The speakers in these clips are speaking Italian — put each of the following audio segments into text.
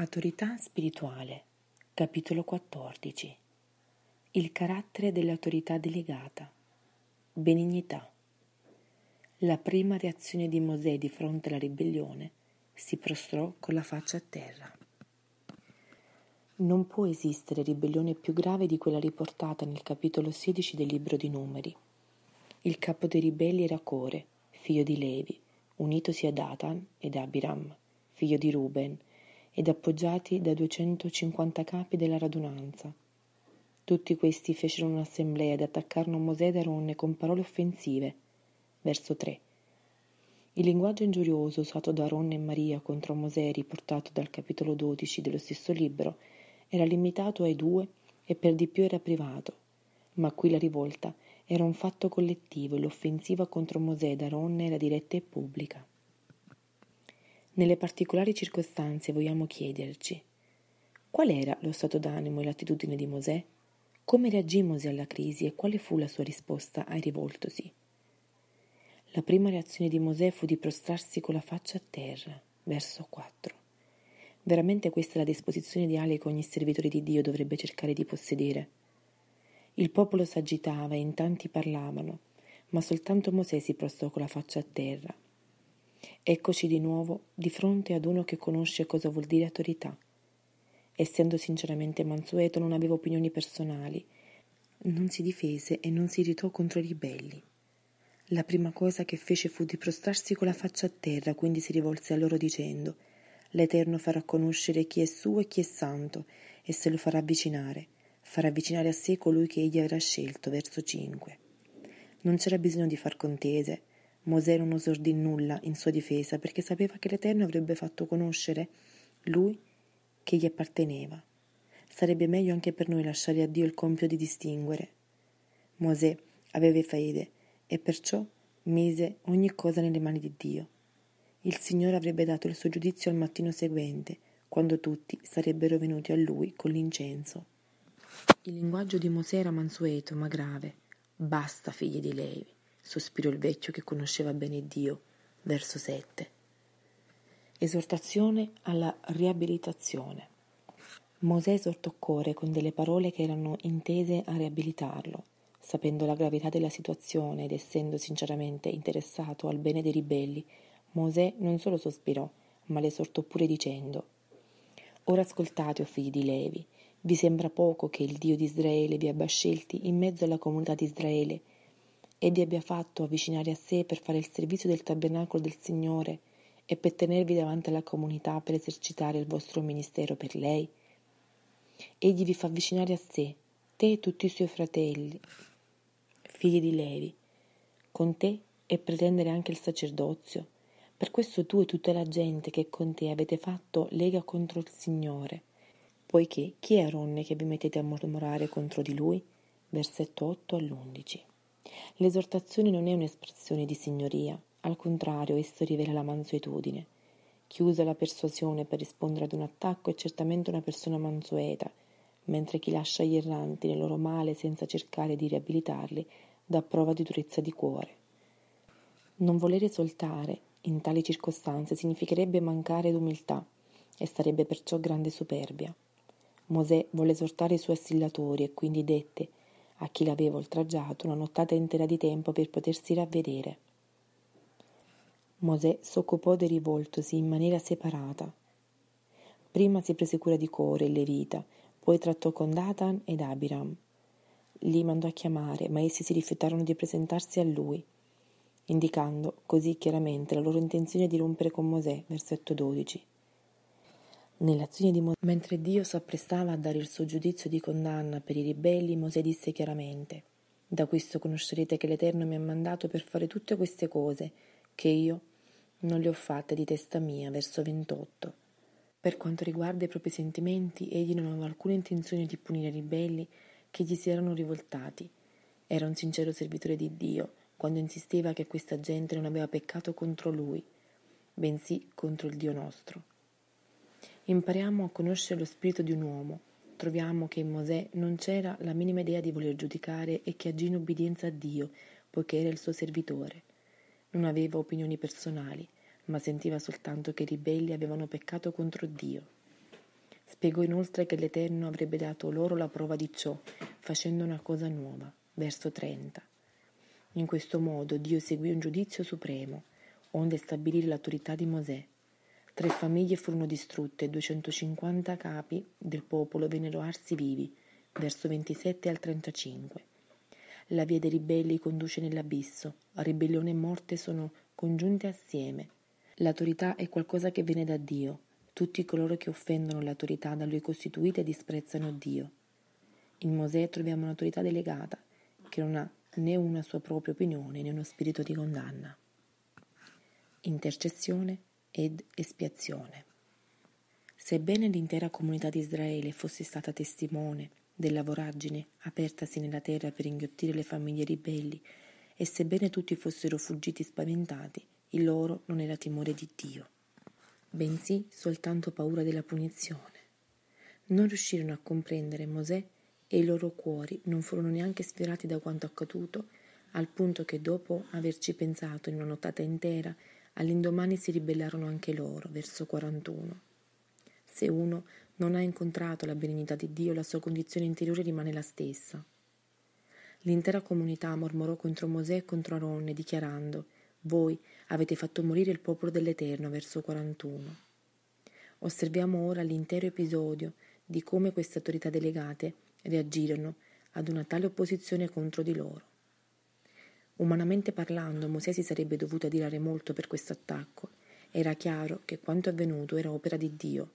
Autorità spirituale, capitolo 14. Il carattere dell'autorità delegata. Benignità. La prima reazione di Mosè di fronte alla ribellione si prostrò con la faccia a terra. Non può esistere ribellione più grave di quella riportata nel capitolo 16 del libro di Numeri. Il capo dei ribelli era Core, figlio di Levi, unitosi ad Atan ed Abiram, figlio di Ruben, ed appoggiati da 250 capi della radunanza. Tutti questi fecero un'assemblea ed attaccarono Mosè ed Aronne con parole offensive. Verso 3. Il linguaggio ingiurioso usato da Aronne e Maria contro Mosè, riportato dal capitolo 12 dello stesso libro, era limitato ai due e per di più era privato. Ma qui la rivolta era un fatto collettivo e l'offensiva contro Mosè ed Aronne era diretta e pubblica. Nelle particolari circostanze vogliamo chiederci qual era lo stato d'animo e l'attitudine di Mosè, come reagì Mosè alla crisi e quale fu la sua risposta ai rivoltosi. La prima reazione di Mosè fu di prostrarsi con la faccia a terra, verso 4. Veramente questa è la disposizione ideale che ogni servitore di Dio dovrebbe cercare di possedere. Il popolo s'agitava e in tanti parlavano, ma soltanto Mosè si prostrò con la faccia a terra, Eccoci di nuovo di fronte ad uno che conosce cosa vuol dire autorità. Essendo sinceramente mansueto non aveva opinioni personali, non si difese e non si irritò contro i ribelli. La prima cosa che fece fu di prostrarsi con la faccia a terra, quindi si rivolse a loro dicendo L'Eterno farà conoscere chi è suo e chi è santo, e se lo farà avvicinare, farà avvicinare a sé colui che egli avrà scelto. Verso 5. Non c'era bisogno di far contese, Mosè non usordì nulla in sua difesa perché sapeva che l'Eterno avrebbe fatto conoscere lui che gli apparteneva. Sarebbe meglio anche per noi lasciare a Dio il compito di distinguere. Mosè aveva fede e perciò mise ogni cosa nelle mani di Dio. Il Signore avrebbe dato il suo giudizio al mattino seguente, quando tutti sarebbero venuti a lui con l'incenso. Il linguaggio di Mosè era mansueto ma grave. Basta, figli di Levi sospirò il vecchio che conosceva bene Dio, verso 7. Esortazione alla riabilitazione. Mosè esortò Core con delle parole che erano intese a riabilitarlo, sapendo la gravità della situazione ed essendo sinceramente interessato al bene dei ribelli, Mosè non solo sospirò, ma le esortò pure dicendo Ora ascoltate, o figli di Levi, vi sembra poco che il Dio di Israele vi abbia scelti in mezzo alla comunità di Israele Egli abbia fatto avvicinare a sé per fare il servizio del tabernacolo del Signore e per tenervi davanti alla comunità per esercitare il vostro ministero per lei? Egli vi fa avvicinare a sé, te e tutti i suoi fratelli, figli di Levi, con te e pretendere anche il sacerdozio. Per questo tu e tutta la gente che con te avete fatto lega contro il Signore, poiché chi è Aronne che vi mettete a mormorare contro di lui? Versetto 8 all'11. L'esortazione non è un'espressione di signoria, al contrario, esso rivela la mansuetudine. Chi usa la persuasione per rispondere ad un attacco è certamente una persona mansueta, mentre chi lascia gli erranti nel loro male senza cercare di riabilitarli dà prova di durezza di cuore. Non voler esoltare in tali circostanze significherebbe mancare d'umiltà e sarebbe perciò grande superbia. Mosè volle esortare i suoi assillatori e quindi dette a chi l'aveva oltraggiato una nottata intera di tempo per potersi ravvedere. Mosè s'occupò dei rivoltosi in maniera separata. Prima si prese cura di Core e Levita, poi trattò con Datan ed Abiram. Li mandò a chiamare, ma essi si rifiutarono di presentarsi a lui, indicando così chiaramente la loro intenzione di rompere con Mosè, versetto 12. Nell'azione di Mosè, mentre Dio s'apprestava a dare il suo giudizio di condanna per i ribelli, Mosè disse chiaramente: Da questo conoscerete che l'Eterno mi ha mandato per fare tutte queste cose, che io non le ho fatte di testa mia. Verso 28. Per quanto riguarda i propri sentimenti, egli non aveva alcuna intenzione di punire i ribelli che gli si erano rivoltati. Era un sincero servitore di Dio quando insisteva che questa gente non aveva peccato contro lui, bensì contro il Dio nostro impariamo a conoscere lo spirito di un uomo. Troviamo che in Mosè non c'era la minima idea di voler giudicare e che agì in obbedienza a Dio, poiché era il suo servitore. Non aveva opinioni personali, ma sentiva soltanto che i ribelli avevano peccato contro Dio. Spiegò inoltre che l'Eterno avrebbe dato loro la prova di ciò, facendo una cosa nuova. Verso 30. In questo modo Dio seguì un giudizio supremo, onde stabilire l'autorità di Mosè. Tre famiglie furono distrutte e 250 capi del popolo vennero arsi vivi, verso 27 al 35. La via dei ribelli conduce nell'abisso, ribellione e morte sono congiunte assieme. L'autorità è qualcosa che viene da Dio. Tutti coloro che offendono l'autorità da lui costituita disprezzano Dio. In Mosè troviamo un'autorità delegata che non ha né una sua propria opinione né uno spirito di condanna. Intercessione ed espiazione. Sebbene l'intera comunità di Israele fosse stata testimone della voragine apertasi nella terra per inghiottire le famiglie ribelli, e sebbene tutti fossero fuggiti spaventati, il loro non era timore di Dio, bensì soltanto paura della punizione. Non riuscirono a comprendere Mosè e i loro cuori non furono neanche sfiorati da quanto accaduto, al punto che dopo averci pensato in una nottata intera All'indomani si ribellarono anche loro, verso 41. Se uno non ha incontrato la benignità di Dio, la sua condizione interiore rimane la stessa. L'intera comunità mormorò contro Mosè e contro Aronne, dichiarando: Voi avete fatto morire il popolo dell'Eterno, verso 41. Osserviamo ora l'intero episodio di come queste autorità delegate reagirono ad una tale opposizione contro di loro. Umanamente parlando, Mosè si sarebbe dovuto adirare molto per questo attacco. Era chiaro che quanto avvenuto era opera di Dio.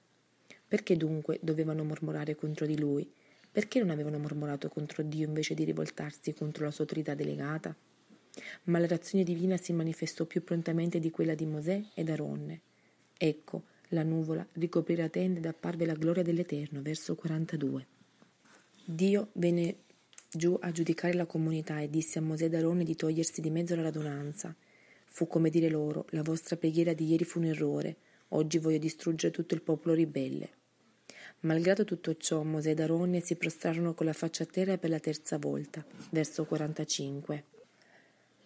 Perché dunque dovevano mormorare contro di lui? Perché non avevano mormorato contro Dio invece di rivoltarsi contro la sua autorità delegata? Ma la reazione divina si manifestò più prontamente di quella di Mosè ed Aronne. Ecco, la nuvola ricoprì la tenda ed apparve la gloria dell'Eterno, verso 42. Dio venne giù a giudicare la comunità e disse a Mosè ed Aarone di togliersi di mezzo la radunanza. Fu come dire loro: La vostra preghiera di ieri fu un errore, oggi voglio distruggere tutto il popolo ribelle. Malgrado tutto ciò, Mosè e Aronne si prostrarono con la faccia a terra per la terza volta, verso 45.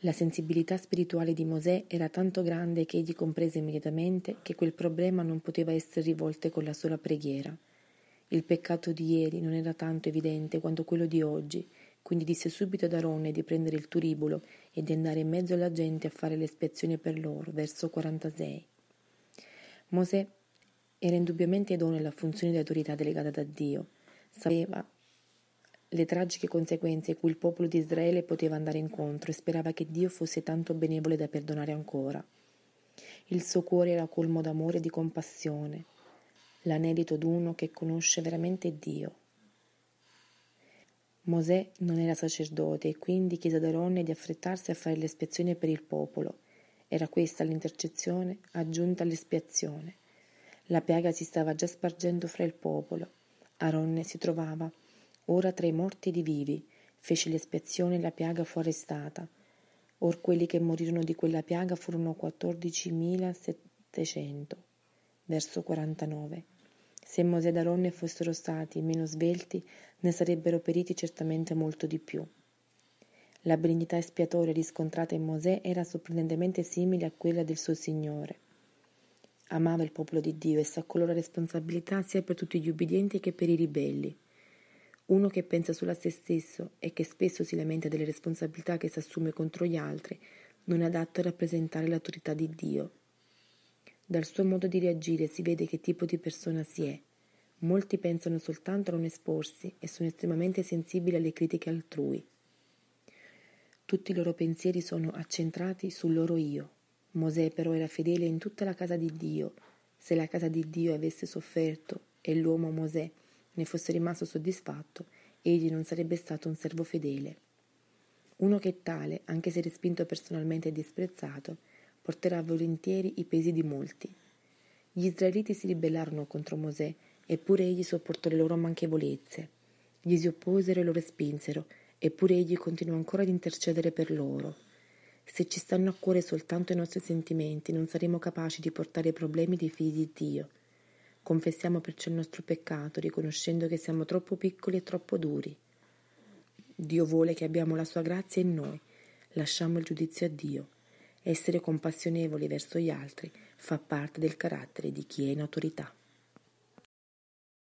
La sensibilità spirituale di Mosè era tanto grande che egli comprese immediatamente che quel problema non poteva essere rivolto con la sola preghiera, il peccato di ieri non era tanto evidente quanto quello di oggi, quindi disse subito ad Aronne di prendere il turibolo e di andare in mezzo alla gente a fare l'espiazione per loro, verso 46. Mosè era indubbiamente idoneo alla funzione di autorità delegata da Dio. Sapeva le tragiche conseguenze cui il popolo di Israele poteva andare incontro e sperava che Dio fosse tanto benevole da perdonare ancora. Il suo cuore era colmo d'amore e di compassione l'anelito d'uno che conosce veramente Dio. Mosè non era sacerdote e quindi chiese ad Aronne di affrettarsi a fare l'espiazione per il popolo. Era questa l'intercezione aggiunta all'espiazione. La piaga si stava già spargendo fra il popolo. Aronne si trovava ora tra i morti ed i vivi. Fece l'espiazione e la piaga fu arrestata. Or quelli che morirono di quella piaga furono 14.700 verso 49. Se Mosè ed Aronne fossero stati meno svelti, ne sarebbero periti certamente molto di più. La benignità espiatoria riscontrata in Mosè era sorprendentemente simile a quella del suo Signore. Amava il popolo di Dio e s'accolò la responsabilità sia per tutti gli ubbidienti che per i ribelli. Uno che pensa solo a se stesso e che spesso si lamenta delle responsabilità che si assume contro gli altri, non è adatto a rappresentare l'autorità di Dio dal suo modo di reagire si vede che tipo di persona si è. Molti pensano soltanto a non esporsi e sono estremamente sensibili alle critiche altrui. Tutti i loro pensieri sono accentrati sul loro io. Mosè però era fedele in tutta la casa di Dio. Se la casa di Dio avesse sofferto e l'uomo Mosè ne fosse rimasto soddisfatto, egli non sarebbe stato un servo fedele. Uno che è tale, anche se respinto personalmente e disprezzato, porterà volentieri i pesi di molti. Gli israeliti si ribellarono contro Mosè, eppure egli sopportò le loro manchevolezze. Gli si opposero e lo respinsero, eppure egli continuò ancora ad intercedere per loro. Se ci stanno a cuore soltanto i nostri sentimenti, non saremo capaci di portare i problemi dei figli di Dio. Confessiamo perciò il nostro peccato, riconoscendo che siamo troppo piccoli e troppo duri. Dio vuole che abbiamo la sua grazia in noi. Lasciamo il giudizio a Dio. Essere compassionevoli verso gli altri fa parte del carattere di chi è in autorità.